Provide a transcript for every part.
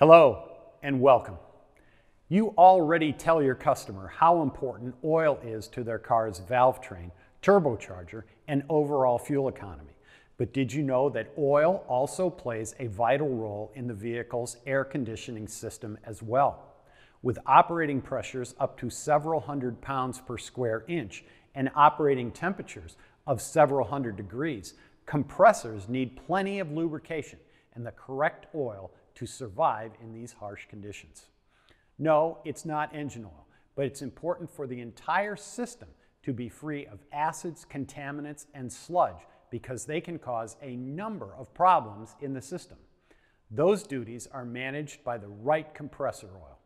Hello and welcome. You already tell your customer how important oil is to their car's valve train, turbocharger, and overall fuel economy. But did you know that oil also plays a vital role in the vehicle's air conditioning system as well? With operating pressures up to several hundred pounds per square inch and operating temperatures of several hundred degrees, compressors need plenty of lubrication and the correct oil to survive in these harsh conditions. No, it's not engine oil, but it's important for the entire system to be free of acids, contaminants, and sludge because they can cause a number of problems in the system. Those duties are managed by the right compressor oil.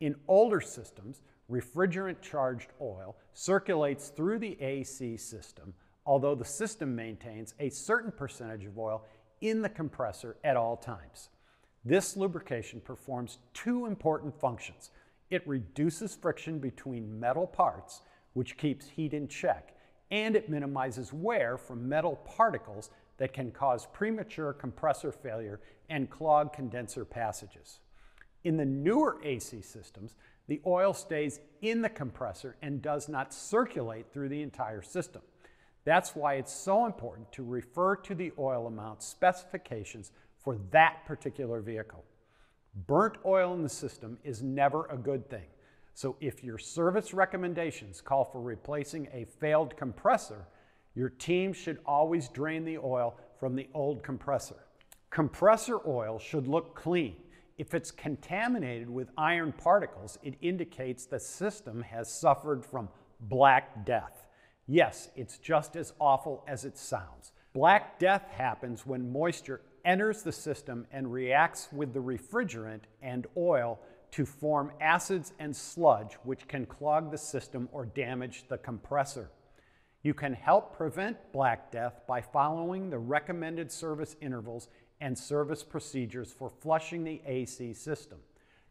In older systems, refrigerant charged oil circulates through the AC system, although the system maintains a certain percentage of oil in the compressor at all times. This lubrication performs two important functions. It reduces friction between metal parts, which keeps heat in check, and it minimizes wear from metal particles that can cause premature compressor failure and clog condenser passages. In the newer AC systems, the oil stays in the compressor and does not circulate through the entire system. That's why it's so important to refer to the oil amount specifications for that particular vehicle. Burnt oil in the system is never a good thing. So if your service recommendations call for replacing a failed compressor, your team should always drain the oil from the old compressor. Compressor oil should look clean. If it's contaminated with iron particles, it indicates the system has suffered from black death. Yes, it's just as awful as it sounds. Black death happens when moisture enters the system and reacts with the refrigerant and oil to form acids and sludge, which can clog the system or damage the compressor. You can help prevent black death by following the recommended service intervals and service procedures for flushing the AC system,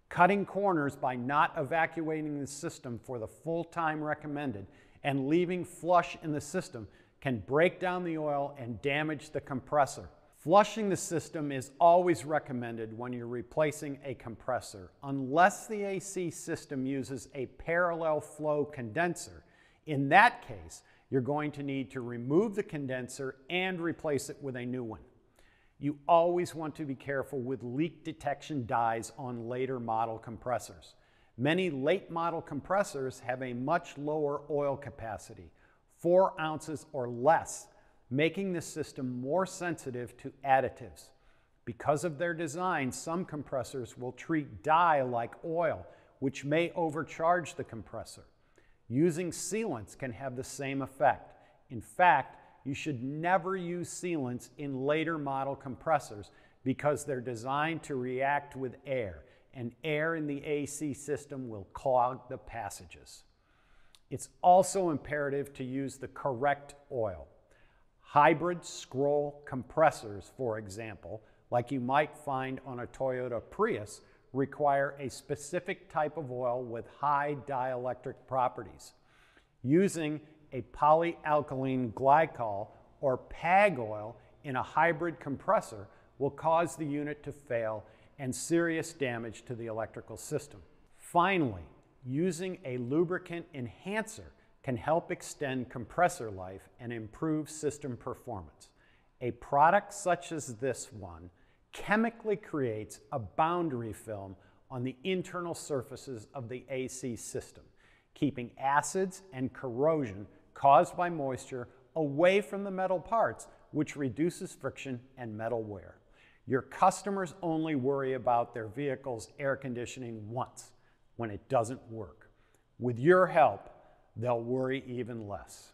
cutting corners by not evacuating the system for the full time recommended, and leaving flush in the system can break down the oil and damage the compressor. Flushing the system is always recommended when you're replacing a compressor, unless the AC system uses a parallel flow condenser. In that case, you're going to need to remove the condenser and replace it with a new one. You always want to be careful with leak detection dyes on later model compressors. Many late model compressors have a much lower oil capacity, four ounces or less, making the system more sensitive to additives. Because of their design, some compressors will treat dye like oil, which may overcharge the compressor. Using sealants can have the same effect. In fact, you should never use sealants in later model compressors because they're designed to react with air and air in the AC system will clog the passages. It's also imperative to use the correct oil. Hybrid scroll compressors, for example, like you might find on a Toyota Prius, require a specific type of oil with high dielectric properties. Using a polyalkylene glycol or PAG oil in a hybrid compressor will cause the unit to fail and serious damage to the electrical system. Finally, using a lubricant enhancer can help extend compressor life and improve system performance. A product such as this one chemically creates a boundary film on the internal surfaces of the AC system, keeping acids and corrosion caused by moisture away from the metal parts, which reduces friction and metal wear. Your customers only worry about their vehicle's air conditioning once when it doesn't work. With your help, they'll worry even less.